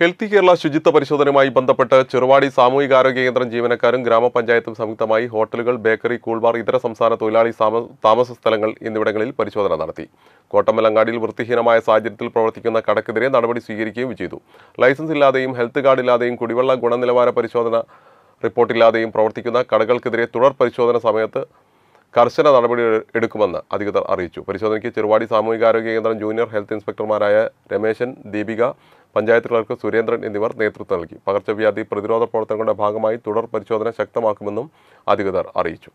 healthy Kerala ശുചിത്വ പരിശോധനയുമായി ബന്ധപ്പെട്ട് ചെറുവാടി സാമൂഹികാരോഗ്യ കേന്ദ്രം ജീവനക്കാരും ഗ്രാമപഞ്ചായത്തും സംയുക്തമായി ഹോട്ടലുകൾ ബേക്കറി കൂൾബാർ ഇതര സംസ്ഥാന തൊഴിലാളി താമസ സ്ഥലങ്ങൾ എന്നിവിടങ്ങളിൽ പരിശോധന നടത്തി കോട്ടമലങ്ങാടിയിൽ വൃത്തിഹീനമായ സാഹചര്യത്തിൽ പ്രവർത്തിക്കുന്ന കടക്കെതിരെ നടപടി സ്വീകരിക്കുകയും ചെയ്തു ലൈസൻസ് ഇല്ലാതെയും ഹെൽത്ത് കാർഡ് ഇല്ലാതെയും കുടിവെള്ള ഗുണനിലവാര പരിശോധന റിപ്പോർട്ടില്ലാതെയും പ്രവർത്തിക്കുന്ന കടകൾക്കെതിരെ തുടർ പരിശോധന സമയത്ത് കർശന നടപടി എടുക്കുമെന്ന് അധികൃതർ അറിയിച്ചു പരിശോധനയ്ക്ക് ചെറുവാടി സാമൂഹികാരോഗ്യ കേന്ദ്രം ജൂനിയർ ഹെൽത്ത് ഇൻസ്പെക്ടർമാരായ രമേശൻ ദീപിക പഞ്ചായത്ത് ക്ലർക്ക് സുരേന്ദ്രൻ എന്നിവർ നേതൃത്വം നൽകി പകർച്ചവ്യാധി പ്രതിരോധ പ്രവർത്തനങ്ങളുടെ ഭാഗമായി തുടർ പരിശോധന ശക്തമാക്കുമെന്നും അധികൃതർ അറിയിച്ചു